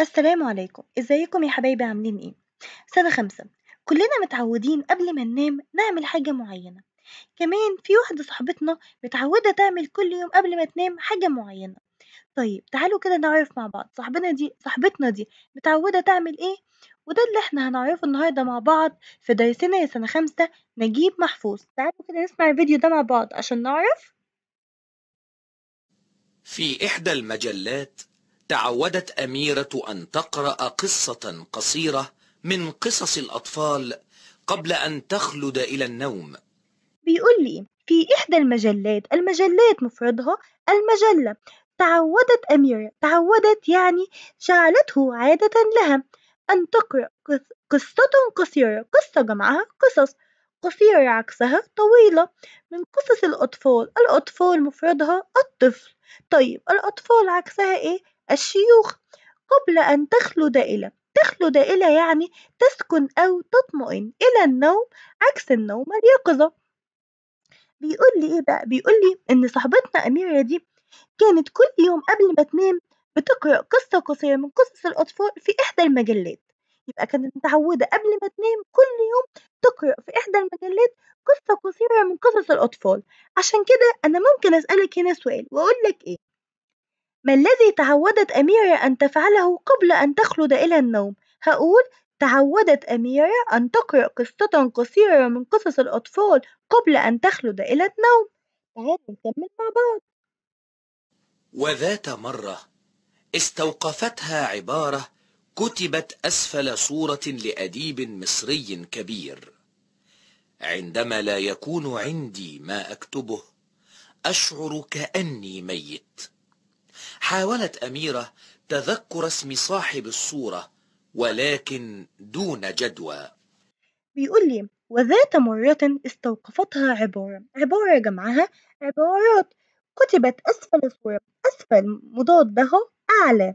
السلام عليكم ازيكم يا حبايبي عاملين ايه سنة خمسة كلنا متعودين قبل ما ننام نعمل حاجة معينة كمان في واحدة صاحبتنا متعودة تعمل كل يوم قبل ما تنام حاجة معينة طيب تعالوا كده نعرف مع بعض صاحبنا دي صاحبتنا دي متعودة تعمل ايه وده اللي احنا هنعرفه النهاردة مع بعض في درسنا يا سنة خمسة نجيب محفوظ تعالوا كده نسمع الفيديو ده مع بعض عشان نعرف في إحدى المجلات تعودت أميرة أن تقرأ قصة قصيرة من قصص الأطفال قبل أن تخلد إلى النوم بيقول لي في إحدى المجلات المجلات مفردها المجلة تعودت أميرة تعودت يعني جعلته عادة لها أن تقرأ قصة قصيرة قصة جمعها قصص قصيرة عكسها طويلة من قصص الأطفال الأطفال مفردها الطفل طيب الأطفال عكسها إيه؟ الشيوخ قبل أن تخلد دائلة تخلد دائلة يعني تسكن أو تطمئن إلى النوم عكس النوم اليقظة بيقول لي إيه بقى بيقول لي إن صاحبتنا أميرة دي كانت كل يوم قبل ما تنام بتقرأ قصة قصيرة من قصص الأطفال في إحدى المجلات يبقى كانت متعودة قبل ما تنام كل يوم تقرأ في إحدى المجلات قصة قصيرة من قصص الأطفال عشان كده أنا ممكن أسألك هنا سؤال وأقولك إيه ما الذي تعودت أميرة أن تفعله قبل أن تخلد إلى النوم؟ هقول تعودت أميرة أن تقرأ قصة قصيرة من قصص الأطفال قبل أن تخلد إلى النوم تعالوا نكمل مع بعض وذات مرة استوقفتها عبارة كتبت أسفل صورة لأديب مصري كبير عندما لا يكون عندي ما أكتبه أشعر كأني ميت حاولت أميرة تذكر اسم صاحب الصورة ولكن دون جدوى بيقول لي وذات مرة استوقفتها عبارة عبارة جمعها عبارات كتبت أسفل الصورة أسفل مضاد به أعلى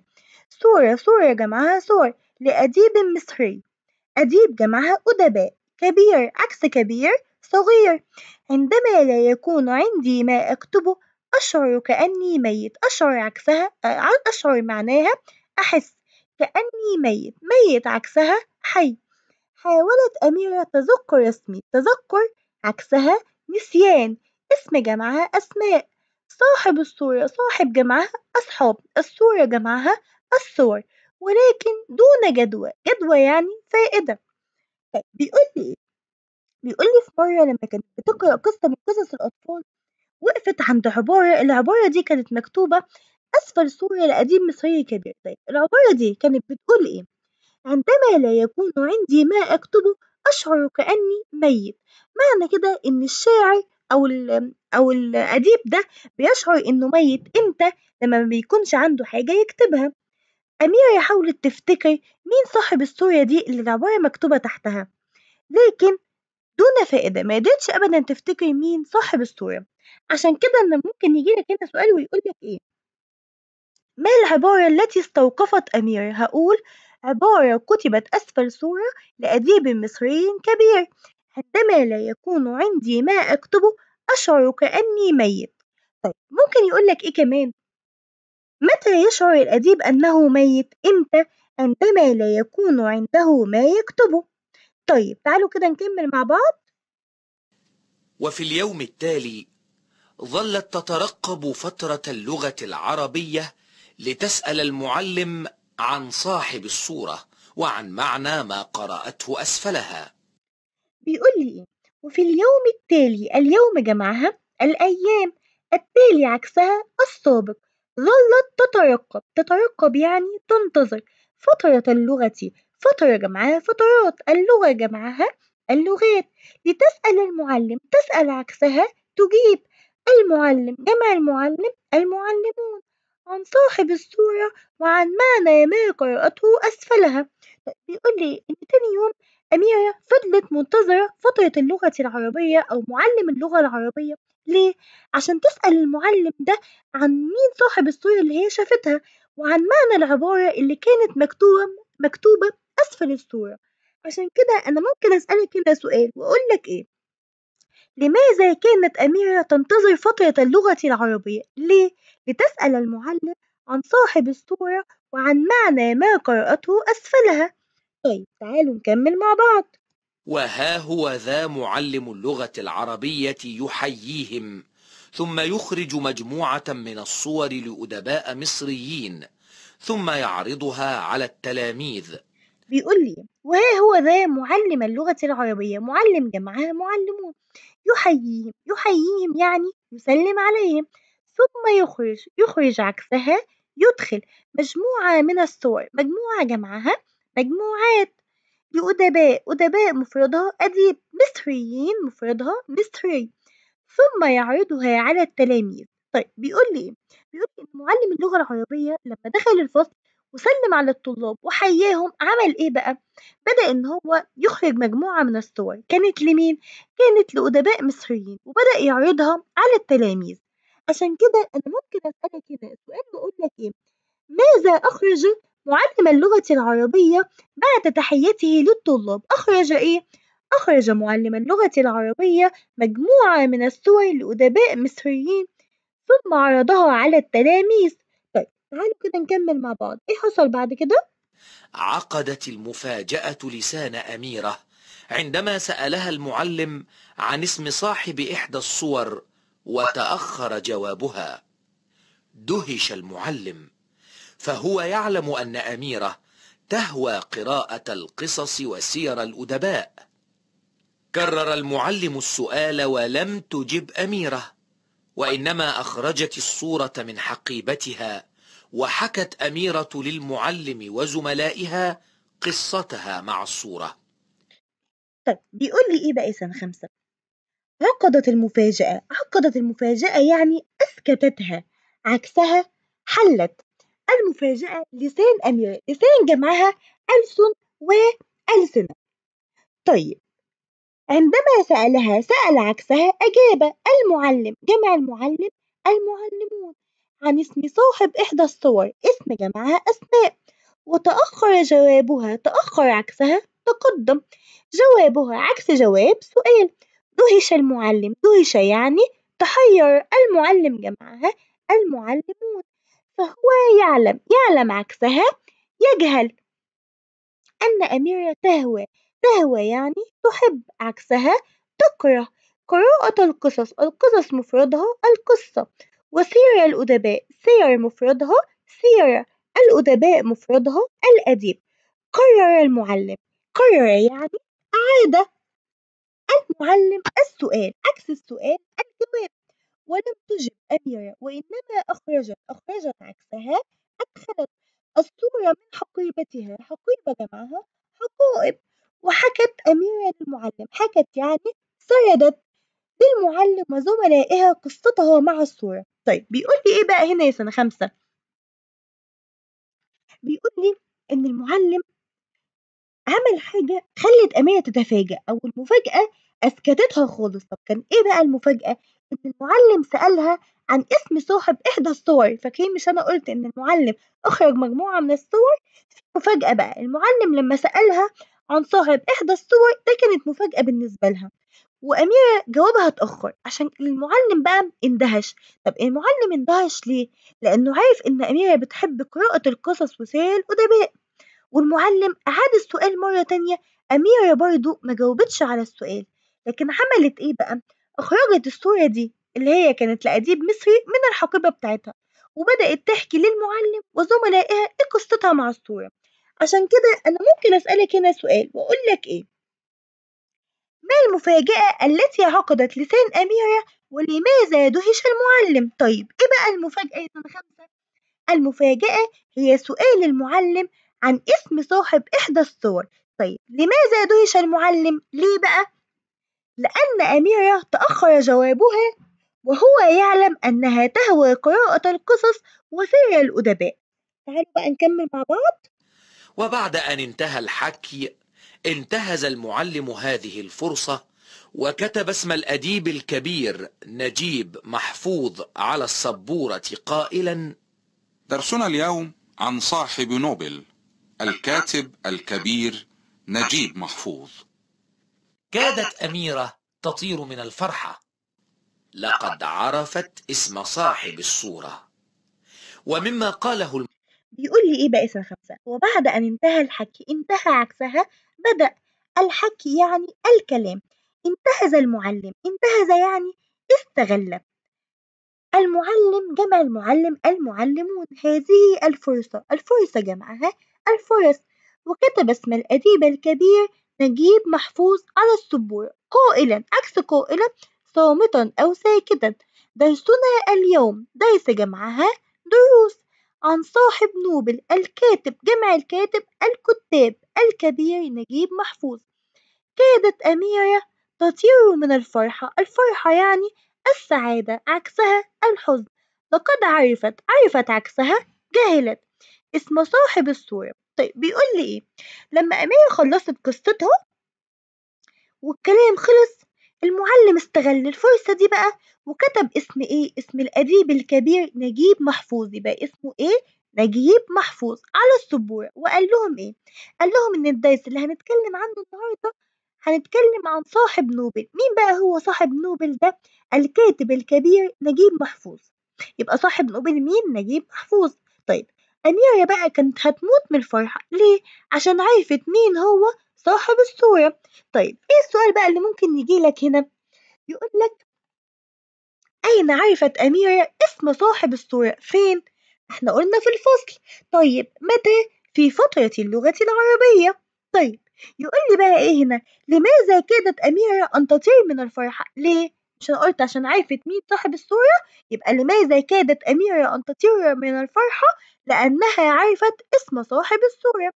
صورة صورة جمعها صور لأديب مصري أديب جمعها أدباء كبير عكس كبير صغير عندما لا يكون عندي ما أكتبه أشعر كأني ميت أشعر عكسها أشعر معناها أحس كأني ميت ميت عكسها حي حاولت أميرة تذكر اسمي تذكر عكسها نسيان اسم جمعها أسماء صاحب الصورة صاحب جمعها أصحاب الصورة جمعها الصور ولكن دون جدوى جدوى يعني فائدة طيب، بيقول لي إيه؟ بيقول لي في مرة لما كانت بتقرأ قصة من قصص الأطفال وقفت عند عبارة العبارة دي كانت مكتوبة أسفل صورة لأديب مصري كبير طيب العبارة دي كانت بتقول إيه؟ عندما لا يكون عندي ما أكتبه أشعر كأني ميت معنى كده إن الشاعر أو ال أو الأديب ده بيشعر إنه ميت إمتى لما ما بيكونش عنده حاجة يكتبها أميرة حاولت تفتكر مين صاحب الصورة دي اللي العبارة مكتوبة تحتها لكن دون فائدة ما قدرتش أبدا تفتكري مين صاحب الصورة عشان كده أنا ممكن يجيلك هنا سؤال ويقولك إيه ما العبارة التي استوقفت أمير؟ هقول عبارة كتبت أسفل صورة لأديب مصري كبير عندما لا يكون عندي ما أكتبه أشعر كأني ميت طيب ممكن يقولك إيه كمان؟ متى يشعر الأديب أنه ميت؟ إمتى؟ عندما لا يكون عنده ما يكتبه طيب تعالوا كده نكمل مع بعض وفي اليوم التالي ظلت تترقب فترة اللغة العربية لتسأل المعلم عن صاحب الصورة وعن معنى ما قرأته أسفلها بيقول لي إيه؟ وفي اليوم التالي اليوم جمعها الأيام التالي عكسها السابق ظلت تترقب تترقب يعني تنتظر فترة اللغة فطر يا جماعة فطرات اللغة جمعها اللغات لتسأل المعلم تسأل عكسها تجيب المعلم جمع المعلم المعلمون عن صاحب الصورة وعن معنى ما قرأته أسفلها بيقول لي إن تاني يوم أميرة فضلت منتظرة فترة اللغة العربية أو معلم اللغة العربية ليه؟ عشان تسأل المعلم ده عن مين صاحب الصورة اللي هي شافتها وعن معنى العبارة اللي كانت مكتوبة مكتوبة أسفل الصورة عشان كده أنا ممكن أسألك هنا سؤال وأقول لك إيه لماذا كانت أميرة تنتظر فترة اللغة العربية؟ ليه؟ لتسأل المعلم عن صاحب الصورة وعن معنى ما قرأته أسفلها طيب تعالوا نكمل مع بعض وها هو ذا معلم اللغة العربية يحييهم ثم يخرج مجموعة من الصور لأدباء مصريين ثم يعرضها على التلاميذ بيقول لي وها هو ذا معلم اللغة العربية معلم جمعها معلمون يحييهم يحييهم يعني يسلم عليهم ثم يخرج يخرج عكسها يدخل مجموعة من الصور مجموعة جمعها مجموعات لأدباء أدباء مفردها أديب مصريين مفردها مصري ثم يعرضها على التلاميذ طيب بيقول لي بيقول لي معلم اللغة العربية لما دخل الفصل وسلم على الطلاب وحياهم عمل إيه بقى؟ بدأ إن هو يخرج مجموعة من الصور كانت لمين؟ كانت لأدباء مصريين وبدأ يعرضها على التلاميذ عشان كده أنا ممكن أسألك هنا سؤال بقول لك إيه؟ ماذا أخرج معلم اللغة العربية بعد تحيته للطلاب؟ أخرج إيه؟ أخرج معلم اللغة العربية مجموعة من الصور لأدباء مصريين ثم عرضها على التلاميذ تعالوا كده نكمل مع بعض ايه حصل بعد كده عقدت المفاجأة لسان أميرة عندما سألها المعلم عن اسم صاحب إحدى الصور وتأخر جوابها دهش المعلم فهو يعلم أن أميرة تهوى قراءة القصص وسير الأدباء كرر المعلم السؤال ولم تجب أميرة وإنما أخرجت الصورة من حقيبتها وحكت أميرة للمعلم وزملائها قصتها مع الصورة طيب بيقول لي إيه بقى سنة خمسة عقدت المفاجأة عقدت المفاجأة يعني أسكتتها عكسها حلت المفاجأة لسان أميرة لسان جمعها ألسن وألسنة طيب عندما سألها سأل عكسها أجاب المعلم جمع المعلم المعلمون عن اسم صاحب إحدى الصور اسم جمعها أسماء وتأخر جوابها تأخر عكسها تقدم جوابها عكس جواب سؤال دهش المعلم دهش يعني تحير المعلم جمعها المعلمون فهو يعلم يعلم عكسها يجهل أن أميرة تهوى تهوى يعني تحب عكسها تكره قراءة القصص القصص مفردها القصة وسير الأدباء سير مفردها سير الأدباء مفردها الأديب قرر المعلم قرر يعني أعاد المعلم السؤال عكس السؤال الجواب ولم تجب أميرة وإنما أخرجت أخرجت عكسها أدخلت الصورة من حقيبتها حقيبة جمعها حقائب وحكت أميرة للمعلم حكت يعني سردت للمعلم وزملائها قصتها مع الصورة طيب بيقول لي إيه بقى هنا يا سنة خمسة بيقول لي إن المعلم عمل حاجة خلت أمية تتفاجأ أو المفاجأة أسكتتها خالص طب كان إيه بقى المفاجأة إن المعلم سألها عن اسم صاحب إحدى الصور فاكرين مش أنا قلت إن المعلم أخرج مجموعة من الصور في مفاجأة بقى المعلم لما سألها عن صاحب إحدى الصور ده كانت مفاجأة بالنسبة لها وأميرة جوابها اتأخر عشان المعلم بقى اندهش طب المعلم اندهش ليه؟ لأنه عارف إن أميرة بتحب قراءة القصص وسير الأدباء والمعلم أعاد السؤال مرة تانية أميرة برضه مجاوبتش على السؤال لكن عملت إيه بقى؟ أخرجت الصورة دي اللي هي كانت لأديب مصري من الحقيبة بتاعتها وبدأت تحكي للمعلم وزملائها إيه قصتها مع الصورة عشان كده أنا ممكن أسألك هنا سؤال وأقولك إيه ما المفاجأة التي عقدت لسان أميرة ولماذا دهش المعلم؟ طيب إيه بقى المفاجأة سنة خمسة؟ المفاجأة هي سؤال المعلم عن اسم صاحب إحدى الصور طيب لماذا دهش المعلم؟ ليه بقى؟ لأن أميرة تأخر جوابها وهو يعلم أنها تهوى قراءة القصص وسر الأدباء تعالوا بقى نكمل مع بعض وبعد أن انتهى الحكي انتهز المعلم هذه الفرصة وكتب اسم الأديب الكبير نجيب محفوظ على السبورة قائلا درسنا اليوم عن صاحب نوبل الكاتب الكبير نجيب محفوظ كادت أميرة تطير من الفرحة لقد عرفت اسم صاحب الصورة ومما قاله الم... بيقول لي ايه بقى اسم خمسة وبعد ان انتهى الحكي انتهى عكسها بدأ الحكي يعني الكلام انتهز المعلم انتهز يعني استغل المعلم جمع المعلم المعلمون هذه الفرصة الفرصة جمعها الفرص وكتب اسم الأديب الكبير نجيب محفوظ على السبورة قائلا عكس قائلا صامتا أو ساكتا درسنا اليوم درس جمعها دروس عن صاحب نوبل الكاتب جمع الكاتب الكتاب الكبير نجيب محفوظ كادت أميرة تطير من الفرحة الفرحة يعني السعادة عكسها الحزن لقد عرفت عرفت عكسها جهلت اسم صاحب الصورة طيب بيقول لي ايه لما أميرة خلصت قصتها والكلام خلص المعلم استغل الفرصة دي بقى وكتب اسم إيه اسم الأديب الكبير نجيب محفوظ يبقى اسمه إيه نجيب محفوظ على السبورة وقال لهم إيه قال لهم إن الدرس اللي هنتكلم عنه النهاردة هنتكلم عن صاحب نوبل مين بقى هو صاحب نوبل ده الكاتب الكبير نجيب محفوظ يبقى صاحب نوبل مين نجيب محفوظ طيب أميرة بقى كانت هتموت من الفرحة ليه؟ عشان عرفت مين هو صاحب الصورة طيب ايه السؤال بقى اللي ممكن يجيلك هنا يقول لك أين عرفت أميرة اسم صاحب الصورة فين؟ احنا قلنا في الفصل طيب متى؟ في فترة اللغة العربية طيب يقول لي بقى ايه هنا لماذا كادت أميرة أن تطير من الفرحة؟ ليه؟ مش أنا قلت عشان عرفت مين صاحب الصورة يبقى لماذا كادت أميرة أن تطير من الفرحة لأنها عرفت اسم صاحب الصورة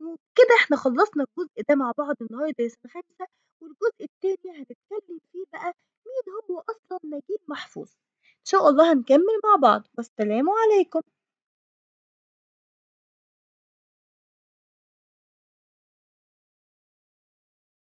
وبكده إحنا خلصنا الجزء ده مع بعض النهارده يا سنة والجزء التاني هنتكلم فيه بقى مين هو أصلا نجيب محفوظ، إن شاء الله هنكمل مع بعض والسلام عليكم.